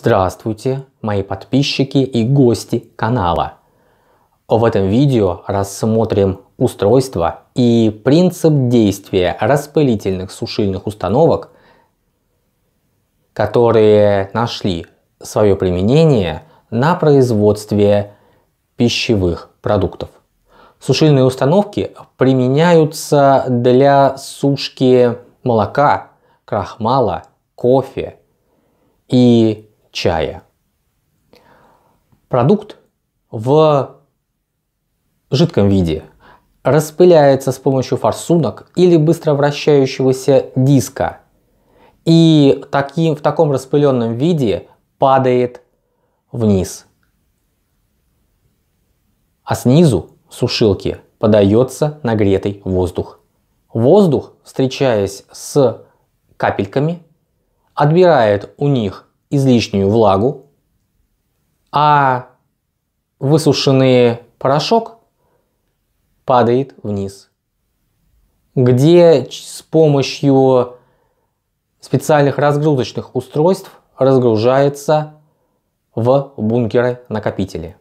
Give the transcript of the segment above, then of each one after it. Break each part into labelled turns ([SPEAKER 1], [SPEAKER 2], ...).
[SPEAKER 1] Здравствуйте, мои подписчики и гости канала. В этом видео рассмотрим устройство и принцип действия распылительных сушильных установок, которые нашли свое применение на производстве пищевых продуктов. Сушильные установки применяются для сушки молока, крахмала, кофе и чая. Продукт в жидком виде распыляется с помощью форсунок или быстро вращающегося диска. И таким, в таком распыленном виде падает вниз. А снизу сушилки подается нагретый воздух. Воздух, встречаясь с капельками, отбирает у них излишнюю влагу, а высушенный порошок падает вниз, где с помощью специальных разгрузочных устройств разгружается в бункеры-накопители.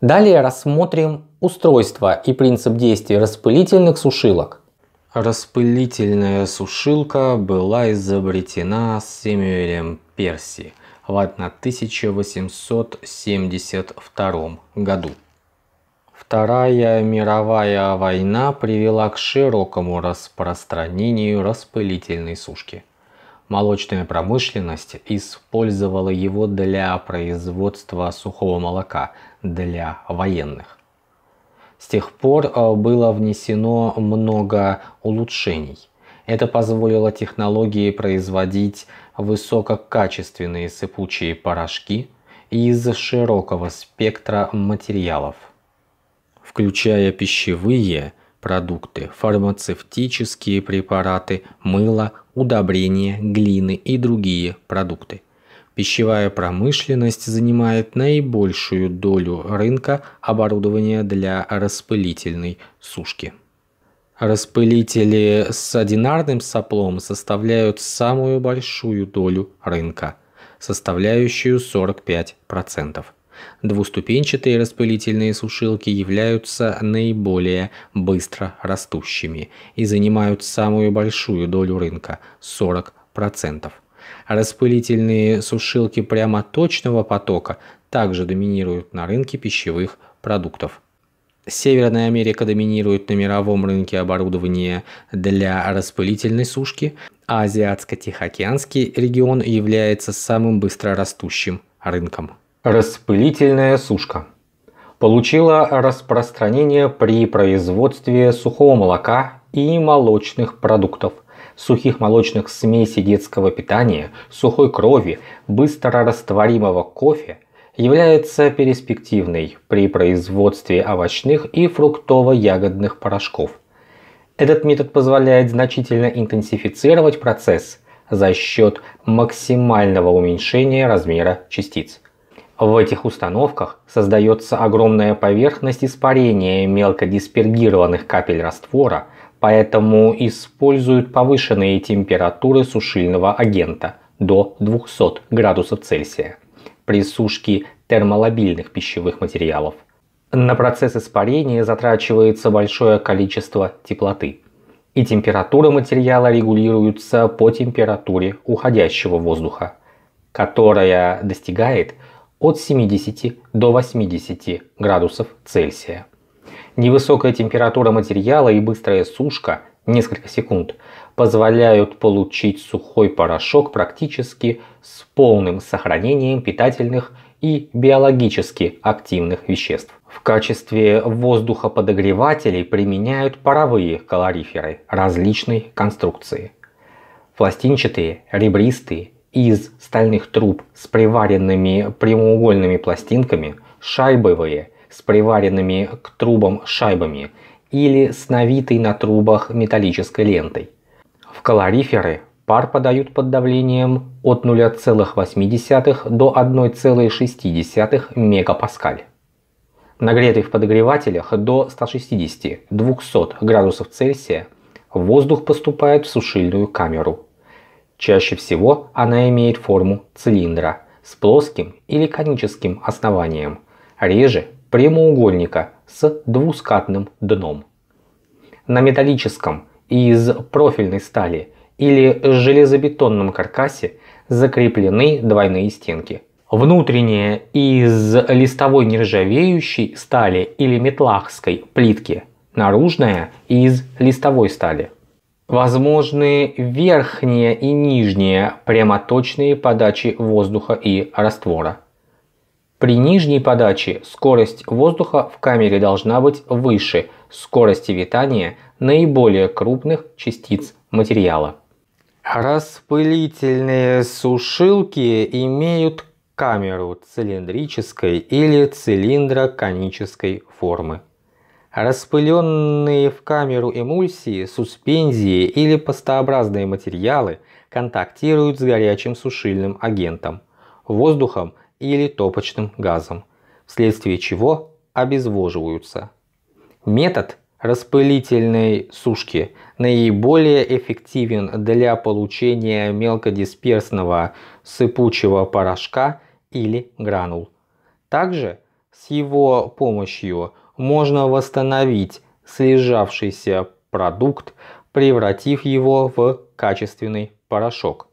[SPEAKER 1] Далее рассмотрим устройство и принцип действия распылительных сушилок. Распылительная сушилка была изобретена Сэмюэлем Персии в 1872 году. Вторая мировая война привела к широкому распространению распылительной сушки. Молочная промышленность использовала его для производства сухого молока для военных. С тех пор э, было внесено много улучшений. Это позволило технологии производить высококачественные сыпучие порошки из широкого спектра материалов, включая пищевые продукты, фармацевтические препараты, мыло, удобрения, глины и другие продукты. Пищевая промышленность занимает наибольшую долю рынка оборудования для распылительной сушки. Распылители с одинарным соплом составляют самую большую долю рынка, составляющую 45%. Двуступенчатые распылительные сушилки являются наиболее быстро растущими и занимают самую большую долю рынка – 40%. Распылительные сушилки прямоточного потока также доминируют на рынке пищевых продуктов Северная Америка доминирует на мировом рынке оборудования для распылительной сушки, а Азиатско-Тихоокеанский регион является самым быстрорастущим рынком. Распылительная сушка получила распространение при производстве сухого молока и молочных продуктов, сухих молочных смесей детского питания, сухой крови, быстрорастворимого кофе – является перспективной при производстве овощных и фруктово-ягодных порошков. Этот метод позволяет значительно интенсифицировать процесс за счет максимального уменьшения размера частиц. В этих установках создается огромная поверхность испарения мелкодиспергированных капель раствора, поэтому используют повышенные температуры сушильного агента до 200 градусов Цельсия при сушке термолобильных пищевых материалов. На процесс испарения затрачивается большое количество теплоты, и температура материала регулируется по температуре уходящего воздуха, которая достигает от 70 до 80 градусов Цельсия. Невысокая температура материала и быстрая сушка, несколько секунд – позволяют получить сухой порошок практически с полным сохранением питательных и биологически активных веществ. В качестве воздухоподогревателей применяют паровые калориферы различной конструкции. Пластинчатые, ребристые, из стальных труб с приваренными прямоугольными пластинками, шайбовые с приваренными к трубам шайбами или с навитой на трубах металлической лентой. В калориферы пар подают под давлением от 0,8 до 1,6 мегапаскаль. Нагретый в подогревателях до 160-200 градусов Цельсия, воздух поступает в сушильную камеру. Чаще всего она имеет форму цилиндра с плоским или коническим основанием, реже прямоугольника с двускатным дном. На металлическом из профильной стали или железобетонном каркасе закреплены двойные стенки. Внутренние из листовой нержавеющей стали или метлахской плитки, наружная из листовой стали. Возможны верхние и нижние прямоточные подачи воздуха и раствора. При нижней подаче скорость воздуха в камере должна быть выше – скорости витания наиболее крупных частиц материала. Распылительные сушилки имеют камеру цилиндрической или цилиндроконической формы. Распыленные в камеру эмульсии, суспензии или пастообразные материалы контактируют с горячим сушильным агентом, воздухом или топочным газом, вследствие чего обезвоживаются. Метод распылительной сушки наиболее эффективен для получения мелкодисперсного сыпучего порошка или гранул. Также с его помощью можно восстановить слежавшийся продукт, превратив его в качественный порошок.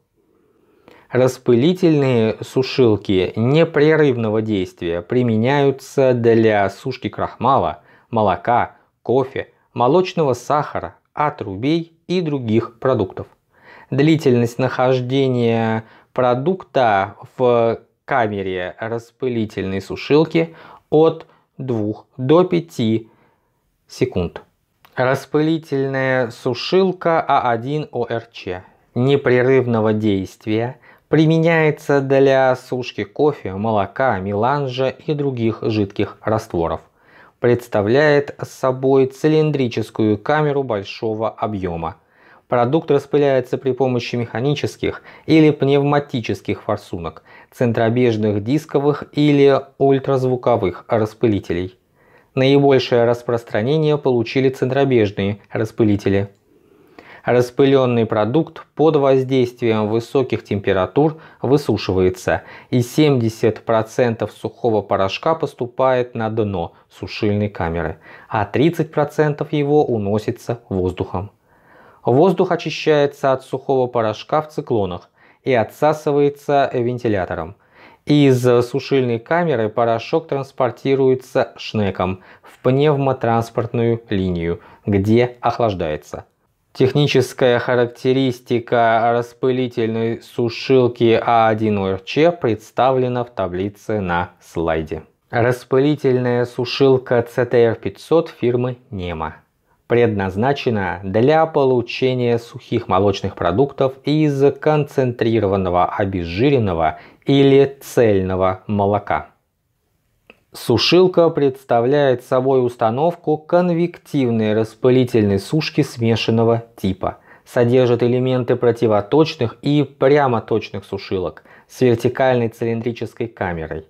[SPEAKER 1] Распылительные сушилки непрерывного действия применяются для сушки крахмала, молока, кофе, молочного сахара, отрубей и других продуктов. Длительность нахождения продукта в камере распылительной сушилки от 2 до 5 секунд. Распылительная сушилка А1 ОРЧ непрерывного действия применяется для сушки кофе, молока, меланжа и других жидких растворов представляет собой цилиндрическую камеру большого объема. Продукт распыляется при помощи механических или пневматических форсунок, центробежных дисковых или ультразвуковых распылителей. Наибольшее распространение получили центробежные распылители – Распыленный продукт под воздействием высоких температур высушивается, и 70% сухого порошка поступает на дно сушильной камеры, а 30% его уносится воздухом. Воздух очищается от сухого порошка в циклонах и отсасывается вентилятором. Из сушильной камеры порошок транспортируется шнеком в пневмотранспортную линию, где охлаждается. Техническая характеристика распылительной сушилки А1 УРЧ представлена в таблице на слайде. Распылительная сушилка CTR500 фирмы NEMA предназначена для получения сухих молочных продуктов из концентрированного обезжиренного или цельного молока. Сушилка представляет собой установку конвективной распылительной сушки смешанного типа. Содержит элементы противоточных и прямоточных сушилок с вертикальной цилиндрической камерой,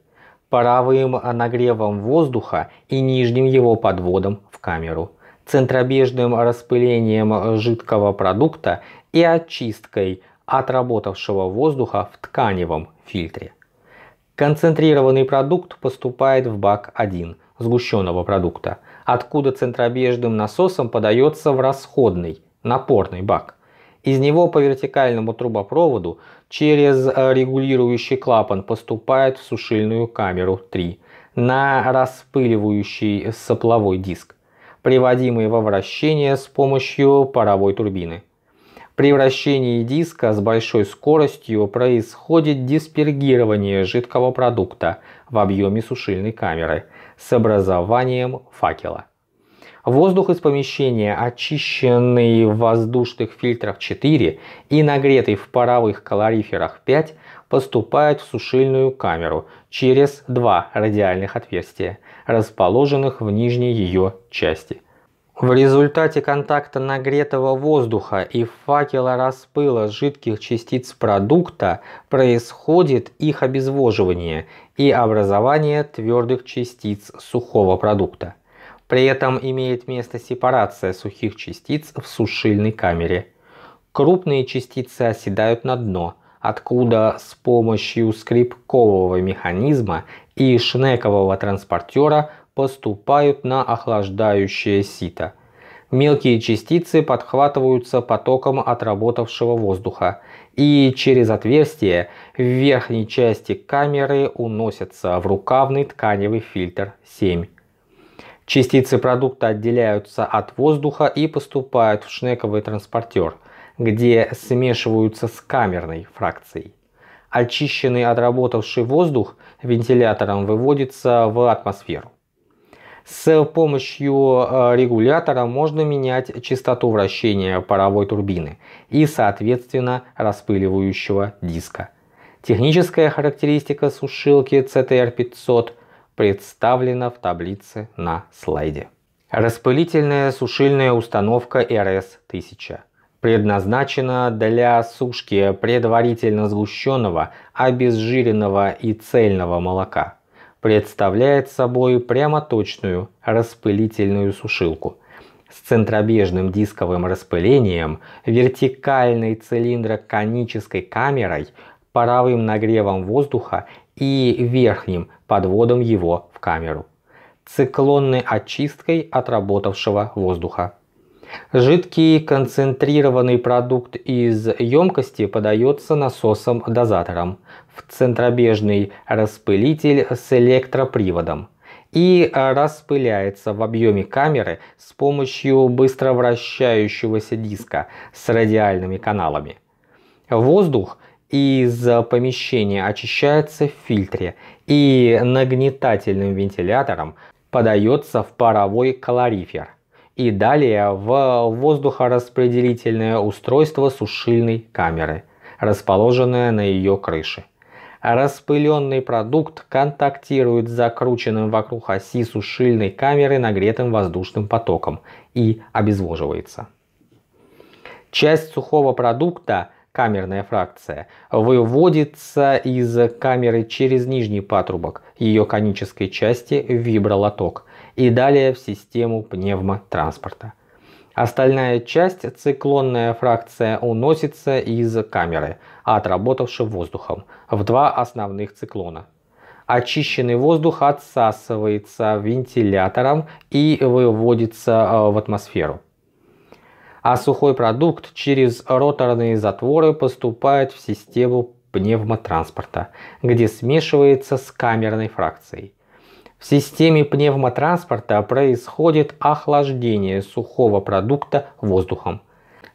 [SPEAKER 1] паровым нагревом воздуха и нижним его подводом в камеру, центробежным распылением жидкого продукта и очисткой отработавшего воздуха в тканевом фильтре. Концентрированный продукт поступает в бак 1 сгущенного продукта, откуда центробежным насосом подается в расходный, напорный бак. Из него по вертикальному трубопроводу через э, регулирующий клапан поступает в сушильную камеру 3 на распыливающий сопловой диск, приводимый во вращение с помощью паровой турбины. При вращении диска с большой скоростью происходит диспергирование жидкого продукта в объеме сушильной камеры с образованием факела. Воздух из помещения, очищенный в воздушных фильтрах 4 и нагретый в паровых калориферах 5, поступает в сушильную камеру через два радиальных отверстия, расположенных в нижней ее части. В результате контакта нагретого воздуха и факела распыла жидких частиц продукта происходит их обезвоживание и образование твердых частиц сухого продукта. При этом имеет место сепарация сухих частиц в сушильной камере. Крупные частицы оседают на дно, откуда с помощью скрипкового механизма и шнекового транспортера – поступают на охлаждающее сито. Мелкие частицы подхватываются потоком отработавшего воздуха и через отверстие в верхней части камеры уносятся в рукавный тканевый фильтр 7. Частицы продукта отделяются от воздуха и поступают в шнековый транспортер, где смешиваются с камерной фракцией. Очищенный отработавший воздух вентилятором выводится в атмосферу. С помощью э, регулятора можно менять частоту вращения паровой турбины и, соответственно, распыливающего диска. Техническая характеристика сушилки CTR500 представлена в таблице на слайде. Распылительная сушильная установка RS-1000 предназначена для сушки предварительно сгущенного, обезжиренного и цельного молока представляет собой прямоточную распылительную сушилку с центробежным дисковым распылением, вертикальной цилиндроконической камерой, паровым нагревом воздуха и верхним подводом его в камеру, циклонной очисткой отработавшего воздуха. Жидкий концентрированный продукт из емкости подается насосом-дозатором в центробежный распылитель с электроприводом и распыляется в объеме камеры с помощью быстро вращающегося диска с радиальными каналами. Воздух из помещения очищается в фильтре и нагнетательным вентилятором подается в паровой калорифер – и далее в воздухораспределительное устройство сушильной камеры, расположенное на ее крыше. Распыленный продукт контактирует с закрученным вокруг оси сушильной камеры нагретым воздушным потоком и обезвоживается. Часть сухого продукта, камерная фракция, выводится из камеры через нижний патрубок ее конической части вибролоток – и далее в систему пневмотранспорта. Остальная часть, циклонная фракция, уносится из камеры, отработавшей воздухом, в два основных циклона. Очищенный воздух отсасывается вентилятором и выводится э, в атмосферу. А сухой продукт через роторные затворы поступает в систему пневмотранспорта, где смешивается с камерной фракцией. В системе пневмотранспорта происходит охлаждение сухого продукта воздухом.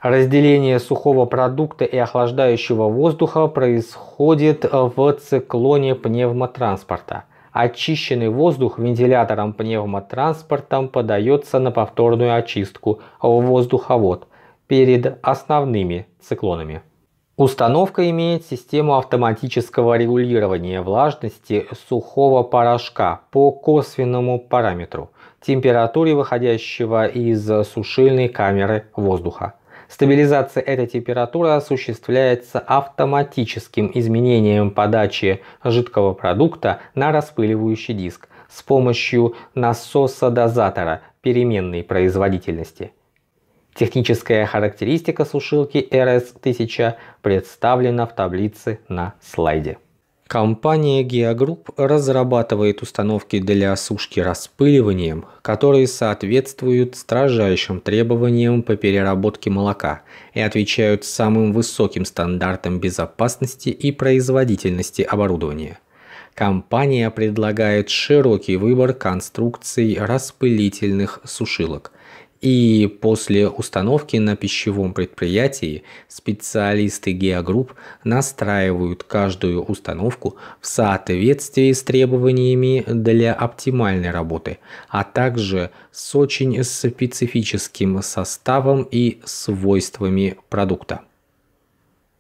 [SPEAKER 1] Разделение сухого продукта и охлаждающего воздуха происходит в циклоне пневмотранспорта. Очищенный воздух вентилятором пневмотранспортом подается на повторную очистку в воздуховод перед основными циклонами. Установка имеет систему автоматического регулирования влажности сухого порошка по косвенному параметру температуре выходящего из сушильной камеры воздуха. Стабилизация этой температуры осуществляется автоматическим изменением подачи жидкого продукта на распыливающий диск с помощью насоса-дозатора переменной производительности. Техническая характеристика сушилки RS1000 представлена в таблице на слайде. Компания Geogroup разрабатывает установки для сушки распыливанием, которые соответствуют строжайшим требованиям по переработке молока и отвечают самым высоким стандартам безопасности и производительности оборудования. Компания предлагает широкий выбор конструкций распылительных сушилок, и после установки на пищевом предприятии специалисты геогрупп настраивают каждую установку в соответствии с требованиями для оптимальной работы, а также с очень специфическим составом и свойствами продукта.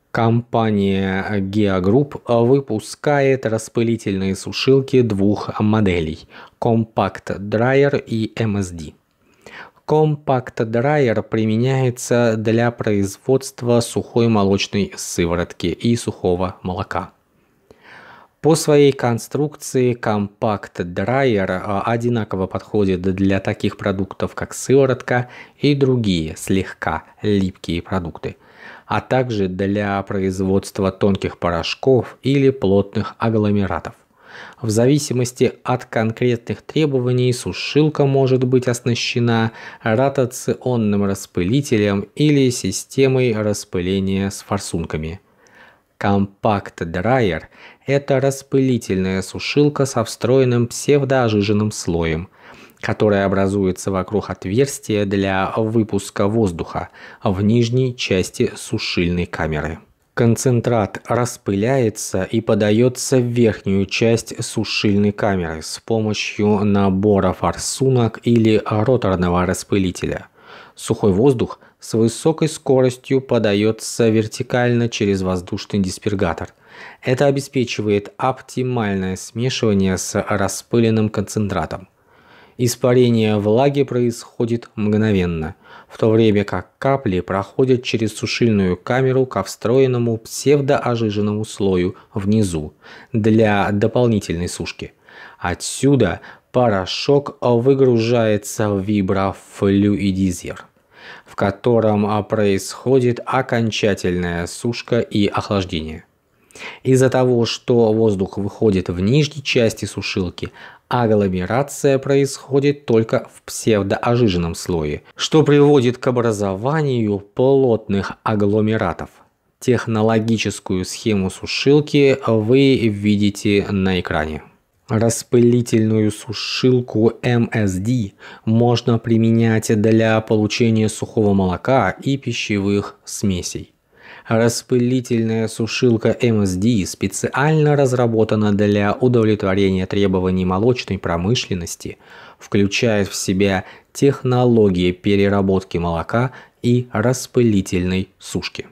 [SPEAKER 1] Компания Geogroup выпускает распылительные сушилки двух моделей – Compact Dryer и MSD – Компакт-драйер применяется для производства сухой молочной сыворотки и сухого молока. По своей конструкции компакт-драйер а, одинаково подходит для таких продуктов, как сыворотка и другие слегка липкие продукты, а также для производства тонких порошков или плотных агломератов. В зависимости от конкретных требований сушилка может быть оснащена ротационным распылителем или системой распыления с форсунками. Компакт-драйер – это распылительная сушилка со встроенным псевдоожиженным слоем, которая образуется вокруг отверстия для выпуска воздуха в нижней части сушильной камеры. Концентрат распыляется и подается в верхнюю часть сушильной камеры с помощью набора форсунок или роторного распылителя. Сухой воздух с высокой скоростью подается вертикально через воздушный диспергатор. Это обеспечивает оптимальное смешивание с распыленным концентратом. Испарение влаги происходит мгновенно, в то время как капли проходят через сушильную камеру ко встроенному псевдоожиженному слою внизу для дополнительной сушки. Отсюда порошок выгружается в виброфлюидизер, в котором происходит окончательная сушка и охлаждение. Из-за того, что воздух выходит в нижней части сушилки, агломерация происходит только в псевдоожиженном слое, что приводит к образованию плотных агломератов. Технологическую схему сушилки вы видите на экране. Распылительную сушилку MSD можно применять для получения сухого молока и пищевых смесей. Распылительная сушилка MSD специально разработана для удовлетворения требований молочной промышленности, включает в себя технологии переработки молока и распылительной сушки.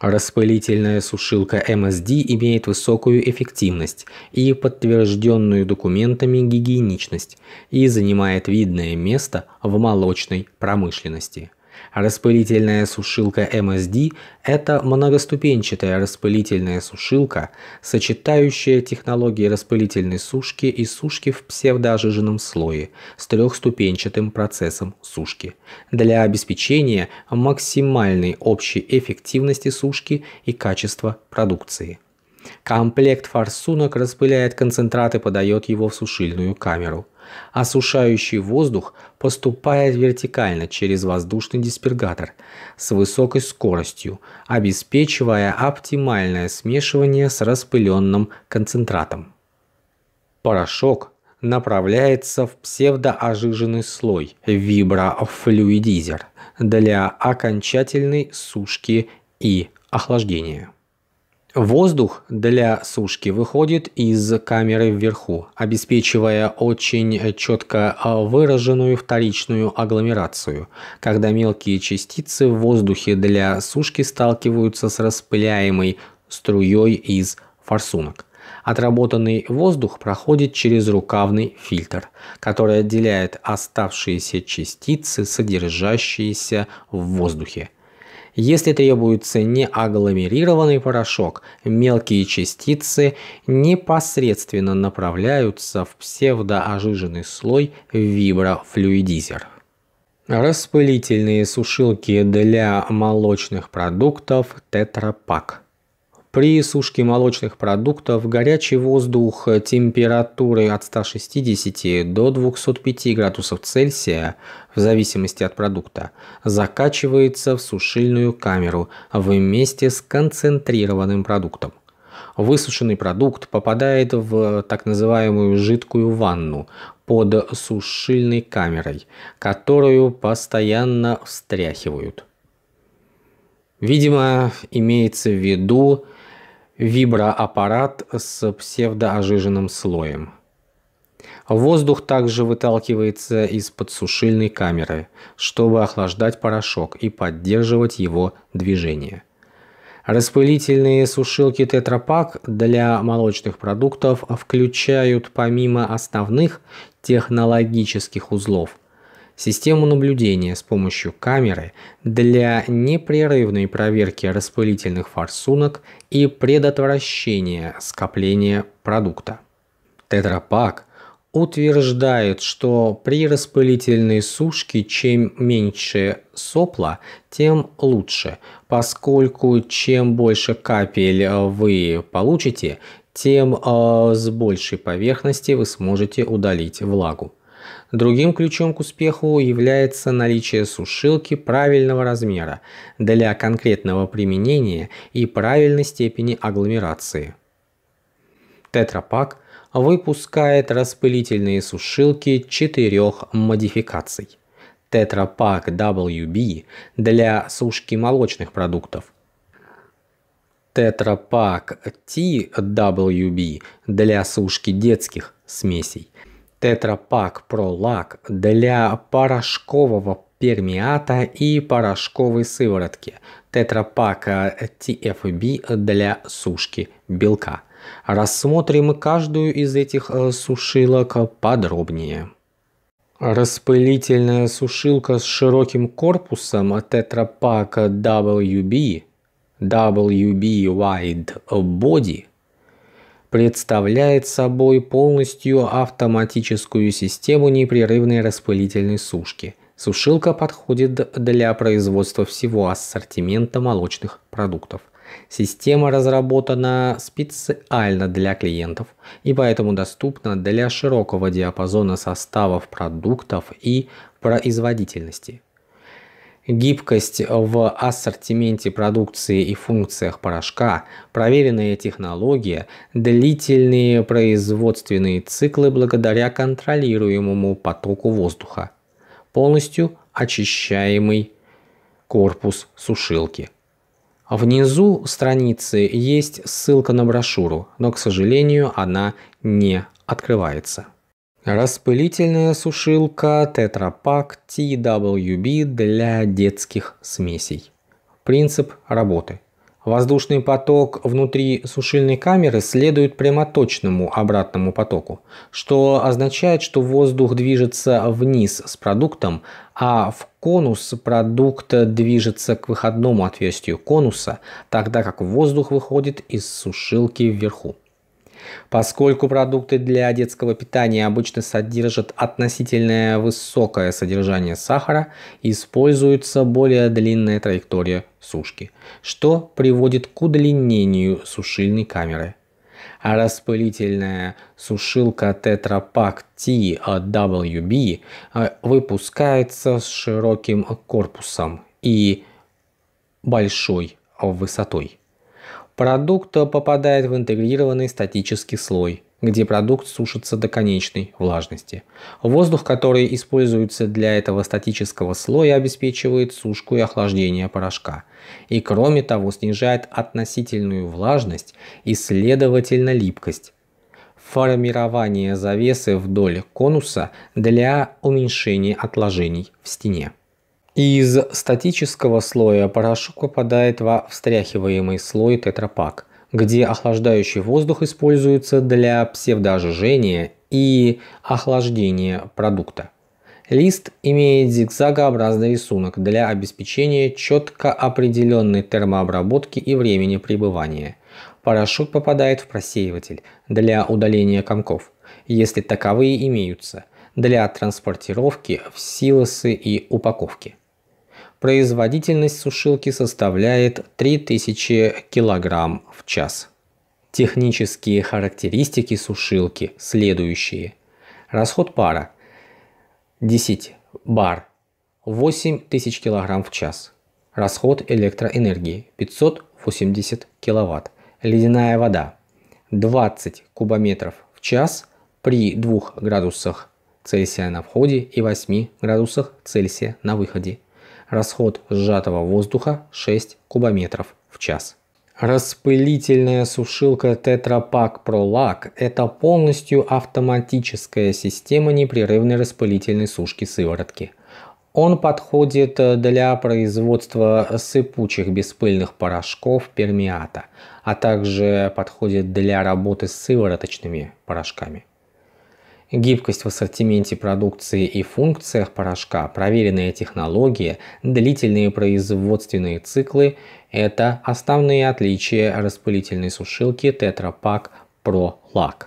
[SPEAKER 1] Распылительная сушилка MSD имеет высокую эффективность и подтвержденную документами гигиеничность и занимает видное место в молочной промышленности – Распылительная сушилка MSD – это многоступенчатая распылительная сушилка, сочетающая технологии распылительной сушки и сушки в псевдоожиженном слое с трехступенчатым процессом сушки для обеспечения максимальной общей эффективности сушки и качества продукции. Комплект форсунок распыляет концентрат и подает его в сушильную камеру – Осушающий воздух поступает вертикально через воздушный диспергатор с высокой скоростью, обеспечивая оптимальное смешивание с распыленным концентратом. Порошок направляется в псевдоожиженный слой виброфлюидизер для окончательной сушки и охлаждения. Воздух для сушки выходит из камеры вверху, обеспечивая очень четко а, выраженную вторичную агломерацию, когда мелкие частицы в воздухе для сушки сталкиваются с распыляемой струей из форсунок. Отработанный воздух проходит через рукавный фильтр, который отделяет оставшиеся частицы, содержащиеся в воздухе. Если требуется агломерированный порошок, мелкие частицы непосредственно направляются в псевдоожиженный слой виброфлюидизер. Распылительные сушилки для молочных продуктов «Тетрапак». При сушке молочных продуктов горячий воздух температуры от 160 до 205 градусов Цельсия, в зависимости от продукта, закачивается в сушильную камеру вместе с концентрированным продуктом. Высушенный продукт попадает в так называемую жидкую ванну под сушильной камерой, которую постоянно встряхивают. Видимо, имеется в виду виброаппарат с псевдоожиженным слоем. Воздух также выталкивается из подсушильной камеры, чтобы охлаждать порошок и поддерживать его движение. Распылительные сушилки тетрапак для молочных продуктов включают помимо основных технологических узлов – систему наблюдения с помощью камеры для непрерывной проверки распылительных форсунок и предотвращения скопления продукта. Тетрапак утверждает, что при распылительной сушке чем меньше сопла, тем лучше, поскольку чем больше капель вы получите, тем э, с большей поверхности вы сможете удалить влагу. Другим ключом к успеху является наличие сушилки правильного размера для конкретного применения и правильной степени агломерации. Тетрапак выпускает распылительные сушилки четырех модификаций. Тетрапак WB для сушки молочных продуктов – Тетрапак TWB для сушки детских смесей – тетрапак пролак для порошкового пермиата и порошковой сыворотки, тетрапак TFB э, для сушки белка. Рассмотрим каждую из этих э, сушилок подробнее. Распылительная сушилка с широким корпусом Tetra Pak WB WB Wide Body представляет собой полностью автоматическую систему непрерывной распылительной сушки. Сушилка подходит для производства всего ассортимента молочных продуктов. Система разработана специально для клиентов и поэтому доступна для широкого диапазона составов продуктов и производительности гибкость в ассортименте продукции и функциях порошка, проверенная технология, длительные производственные циклы благодаря контролируемому потоку воздуха, полностью очищаемый корпус сушилки. Внизу страницы есть ссылка на брошюру, но, к сожалению, она не открывается. Распылительная сушилка Tetra Pak TWB для детских смесей. Принцип работы. Воздушный поток внутри сушильной камеры следует прямоточному обратному потоку, что означает, что воздух движется вниз с продуктом, а в конус продукт движется к выходному отверстию конуса, тогда как воздух выходит из сушилки вверху. Поскольку продукты для детского питания обычно содержат относительно высокое содержание сахара, используется более длинная траектория сушки, что приводит к удлинению сушильной камеры. А распылительная сушилка Tetra Pak TWB э, выпускается с широким корпусом и большой высотой. Продукт попадает в интегрированный статический слой, где продукт сушится до конечной влажности. Воздух, который используется для этого статического слоя, обеспечивает сушку и охлаждение порошка. И кроме того, снижает относительную влажность и, следовательно, липкость. Формирование завесы вдоль конуса для уменьшения отложений в стене. Из статического слоя порошок попадает во встряхиваемый слой тетрапак, где охлаждающий воздух используется для псевдоожижения и охлаждения продукта. Лист имеет зигзагообразный рисунок для обеспечения четко определенной термообработки и времени пребывания. Порошок попадает в просеиватель для удаления комков, если таковые имеются, для транспортировки в силосы и упаковки производительность сушилки составляет 3000 кг в час. Технические характеристики сушилки следующие. Расход пара 10 бар 8000 кг в час. Расход электроэнергии 580 кВт. Ледяная вода 20 кубометров в час при 2 градусах Цельсия на входе и 8 градусах Цельсия на выходе Расход сжатого воздуха 6 кубометров в час. Распылительная сушилка Tetra Pak Pro Lac – это полностью автоматическая система непрерывной распылительной сушки сыворотки. Он подходит э, для производства сыпучих беспыльных порошков пермиата, а также подходит для работы с сывороточными порошками. Гибкость в ассортименте продукции и функциях порошка, проверенные технологии, длительные производственные циклы – это основные отличия распылительной сушилки Tetra Pak Pro Lac.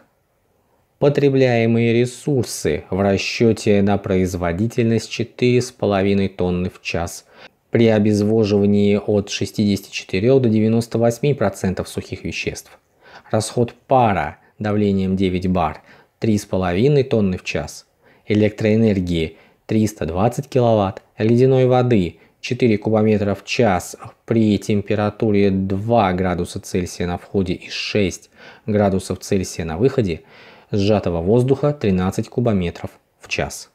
[SPEAKER 1] Потребляемые ресурсы в расчете на производительность 4,5 тонны в час. При обезвоживании от 64 до 98% сухих веществ. Расход пара давлением 9 бар – 3,5 тонны в час, электроэнергии 320 кВт, ледяной воды 4 кубометра в час при температуре 2 градуса Цельсия на входе и 6 градусов Цельсия на выходе, сжатого воздуха 13 кубометров в час.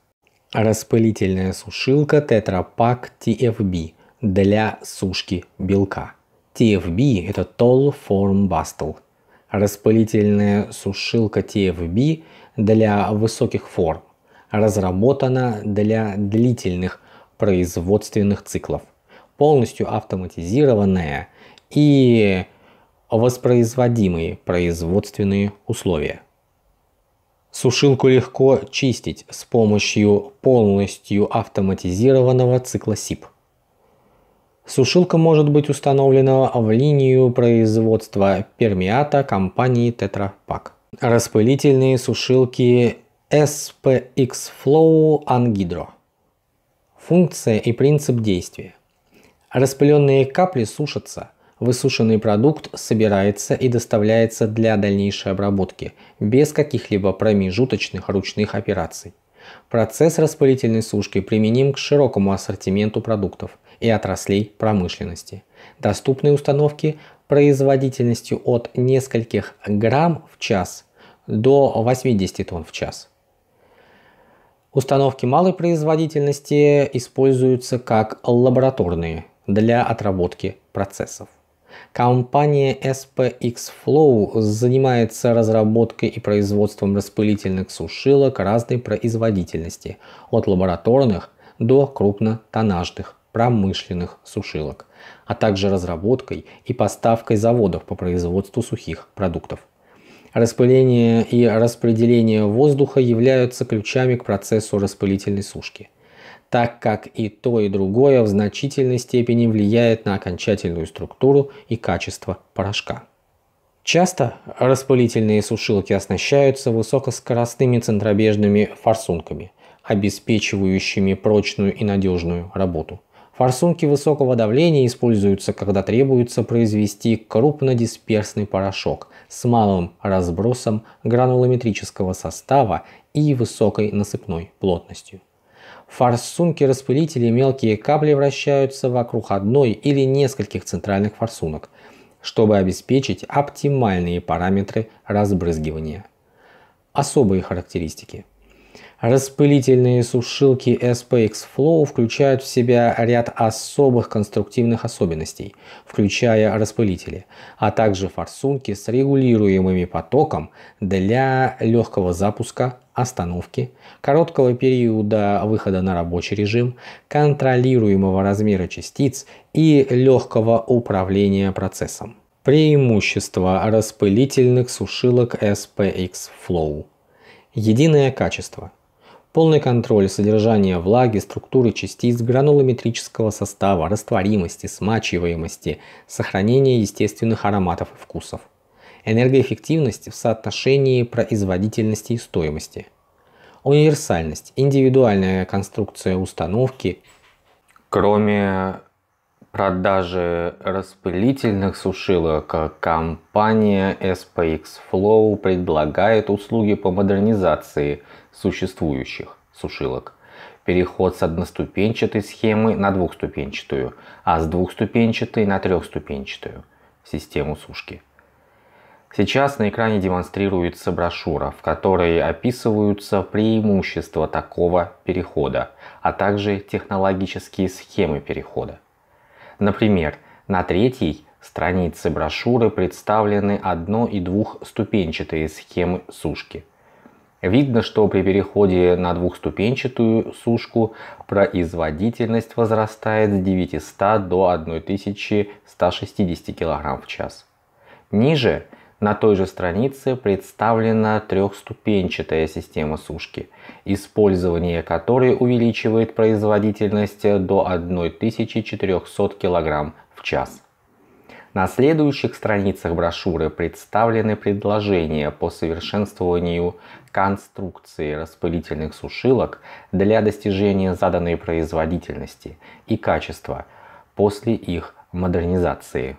[SPEAKER 1] Распылительная сушилка Tetra Pak TFB для сушки белка. TFB – это Tall Form Bustle – Распылительная сушилка TFB для высоких форм разработана для длительных производственных циклов, полностью автоматизированная и воспроизводимые производственные условия. Сушилку легко чистить с помощью полностью автоматизированного цикла СИП – Сушилка может быть установлена в линию производства пермиата компании Tetra Pak. Распылительные сушилки SPX Flow Anhydro. Функция и принцип действия. Распыленные капли сушатся, высушенный продукт собирается и доставляется для дальнейшей обработки, без каких-либо промежуточных ручных операций. Процесс распылительной сушки применим к широкому ассортименту продуктов – и отраслей промышленности. Доступные установки производительностью от нескольких грамм в час до 80 тонн в час. Установки малой производительности используются как лабораторные для отработки процессов. Компания SPX Flow занимается разработкой и производством распылительных сушилок разной производительности, от лабораторных до крупнотоннажных промышленных сушилок, а также разработкой и поставкой заводов по производству сухих продуктов. Распыление и распределение воздуха являются ключами к процессу распылительной сушки, так как и то, и другое в значительной степени влияет на окончательную структуру и качество порошка. Часто распылительные сушилки оснащаются высокоскоростными центробежными форсунками, обеспечивающими прочную и надежную работу – Форсунки высокого давления используются, когда требуется произвести крупнодисперсный порошок с малым разбросом гранулометрического состава и высокой насыпной плотностью. форсунки распылителей мелкие капли вращаются вокруг одной или нескольких центральных форсунок, чтобы обеспечить оптимальные параметры разбрызгивания. Особые характеристики – Распылительные сушилки SPX Flow включают в себя ряд особых конструктивных особенностей, включая распылители, а также форсунки с регулируемыми потоком для легкого запуска, остановки, короткого периода выхода на рабочий режим, контролируемого размера частиц и легкого управления процессом. Преимущество распылительных сушилок SPX Flow. Единое качество – Полный контроль содержания влаги, структуры частиц, гранулометрического состава, растворимости, смачиваемости, сохранение естественных ароматов и вкусов. Энергоэффективность в соотношении производительности и стоимости. Универсальность, индивидуальная конструкция установки. Кроме продажи распылительных сушилок компания SPX Flow предлагает услуги по модернизации существующих сушилок. Переход с одноступенчатой схемы на двухступенчатую, а с двухступенчатой на трехступенчатую систему сушки. Сейчас на экране демонстрируется брошюра, в которой описываются преимущества такого перехода, а также технологические схемы перехода. Например, на третьей странице брошюры представлены одно- и двухступенчатые схемы сушки – Видно, что при переходе на двухступенчатую сушку производительность возрастает с 900 до 1160 кг в час. Ниже на той же странице представлена трехступенчатая система сушки, использование которой увеличивает производительность до 1400 кг в час. На следующих страницах брошюры представлены предложения по совершенствованию конструкции распылительных сушилок для достижения заданной производительности и качества после их модернизации.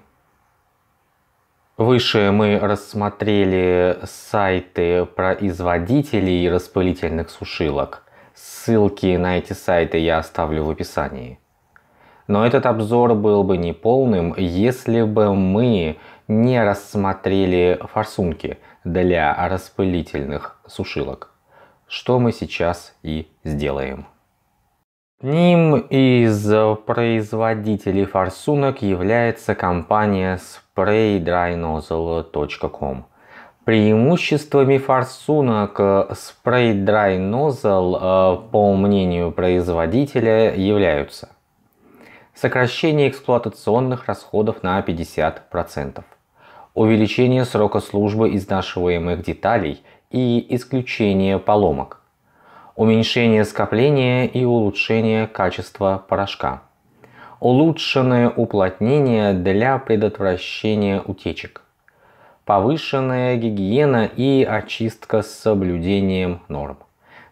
[SPEAKER 1] Выше мы рассмотрели сайты производителей распылительных сушилок. Ссылки на эти сайты я оставлю в описании. Но этот обзор был бы неполным, если бы мы не рассмотрели форсунки для распылительных сушилок, что мы сейчас и сделаем. Одним из производителей форсунок является компания spraydrynozzle.com. Преимуществами форсунок Spray Dry Nozzle, э, по мнению производителя, являются сокращение эксплуатационных расходов на 50%, увеличение срока службы изнашиваемых деталей и исключение поломок, уменьшение скопления и улучшение качества порошка, улучшенное уплотнение для предотвращения утечек, повышенная гигиена и очистка с соблюдением норм.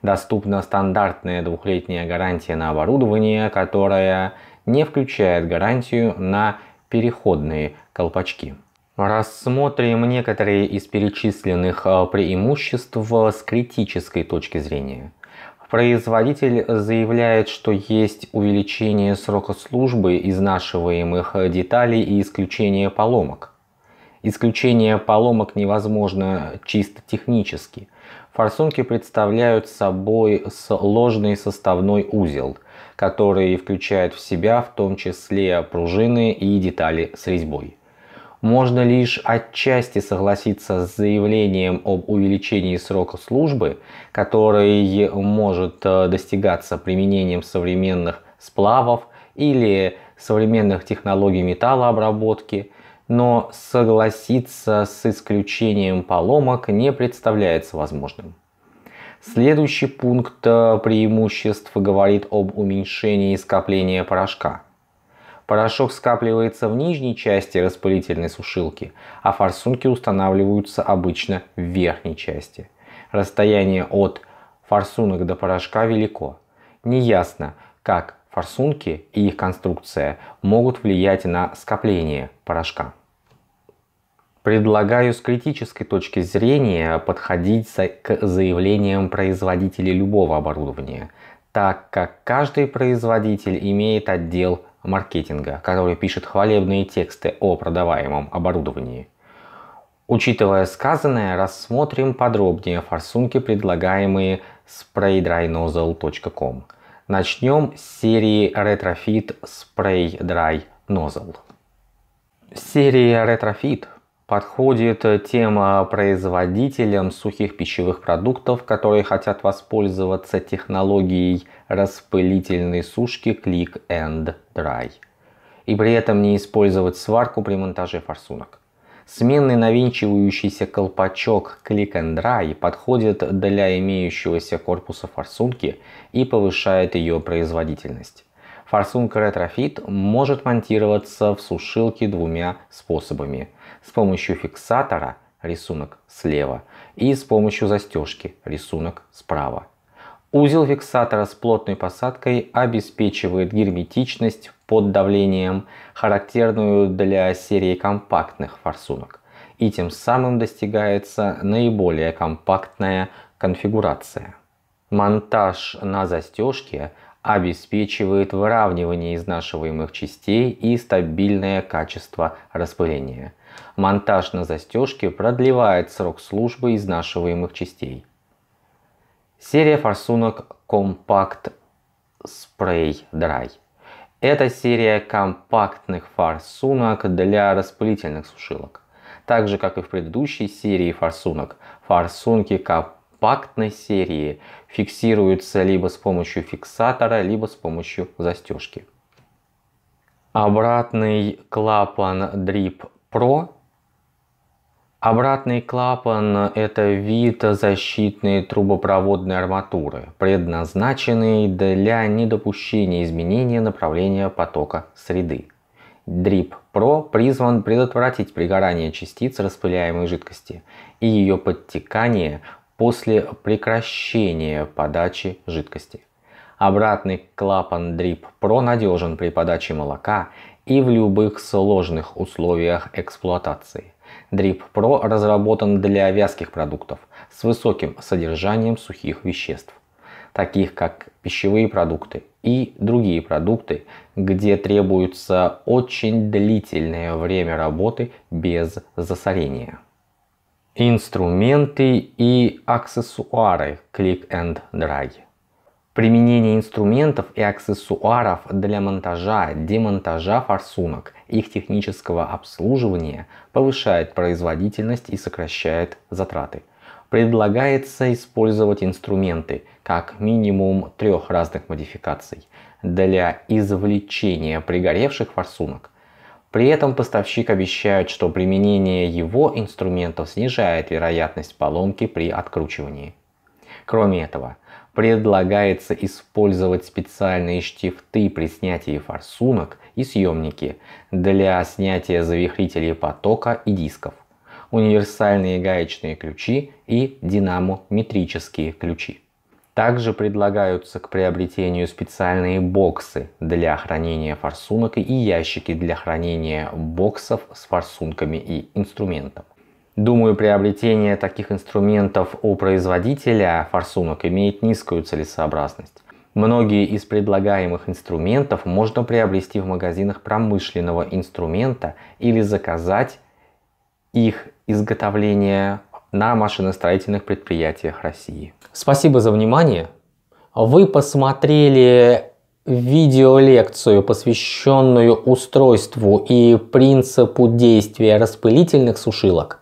[SPEAKER 1] Доступна стандартная двухлетняя гарантия на оборудование, которая не включает гарантию на переходные колпачки. Рассмотрим некоторые из перечисленных а, преимуществ а, с критической точки зрения. Производитель заявляет, что есть увеличение срока службы изнашиваемых а, деталей и исключение поломок. Исключение поломок невозможно чисто технически. Форсунки представляют собой сложный составной узел – который включает в себя в том числе пружины и детали с резьбой. Можно лишь отчасти согласиться с заявлением об увеличении срока службы, который может э, достигаться применением современных сплавов или современных технологий металлообработки, но согласиться с исключением поломок не представляется возможным. Следующий пункт э, преимуществ говорит об уменьшении скопления порошка. Порошок скапливается в нижней части распылительной сушилки, а форсунки устанавливаются обычно в верхней части. Расстояние от форсунок до порошка велико. Неясно, как форсунки и их конструкция могут влиять на скопление порошка. Предлагаю с критической точки зрения подходить к заявлениям производителей любого оборудования, так как каждый производитель имеет отдел маркетинга, который пишет хвалебные тексты о продаваемом оборудовании. Учитывая сказанное, рассмотрим подробнее форсунки, предлагаемые spraydrynozzle.com. Начнем с серии Retrofit Spray Dry Nozzle. Серия Retrofit – подходит э, тема производителям сухих пищевых продуктов, которые хотят воспользоваться технологией распылительной сушки Click and Dry и при этом не использовать сварку при монтаже форсунок. Сменный навинчивающийся колпачок Click and Dry подходит для имеющегося корпуса форсунки и повышает ее производительность. Форсунка Retrofit может монтироваться в сушилке двумя способами – с помощью фиксатора рисунок слева и с помощью застежки рисунок справа. Узел фиксатора с плотной посадкой обеспечивает герметичность под давлением, характерную для серии компактных форсунок, и тем самым достигается наиболее компактная конфигурация. Монтаж на застежке обеспечивает выравнивание изнашиваемых частей и стабильное качество распыления – Монтаж на застежке продлевает срок службы изнашиваемых частей. Серия форсунок Compact Spray Dry. Это серия компактных форсунок для распылительных сушилок. Так же, как и в предыдущей серии форсунок, форсунки компактной серии фиксируются либо с помощью фиксатора, либо с помощью застежки. Обратный клапан Drip Pro. Обратный клапан – это вид защитной трубопроводной арматуры, предназначенный для недопущения изменения направления потока среды. DRIP Pro призван предотвратить пригорание частиц распыляемой жидкости и ее подтекание после прекращения подачи жидкости. Обратный клапан DRIP Pro надежен при подаче молока и в любых сложных условиях эксплуатации. Drip Pro разработан для вязких продуктов с высоким содержанием сухих веществ, таких как пищевые продукты и другие продукты, где требуется очень длительное время работы без засорения. Инструменты и аксессуары Click and Dry – Применение инструментов и аксессуаров для монтажа, демонтажа форсунок, их технического обслуживания повышает производительность и сокращает затраты. Предлагается использовать инструменты как минимум трех разных модификаций для извлечения пригоревших форсунок. При этом поставщик обещает, что применение его инструментов снижает вероятность поломки при откручивании. Кроме этого, предлагается использовать специальные штифты при снятии форсунок и съемники для снятия завихрителей потока и дисков, универсальные гаечные ключи и динамометрические ключи. Также предлагаются к приобретению специальные боксы для хранения форсунок и ящики для хранения боксов с форсунками и инструментом. Думаю, приобретение таких инструментов у производителя форсунок имеет низкую целесообразность. Многие из предлагаемых инструментов можно приобрести в магазинах промышленного инструмента или заказать их изготовление на машиностроительных предприятиях России. Спасибо за внимание. Вы посмотрели видеолекцию, посвященную устройству и принципу действия распылительных сушилок.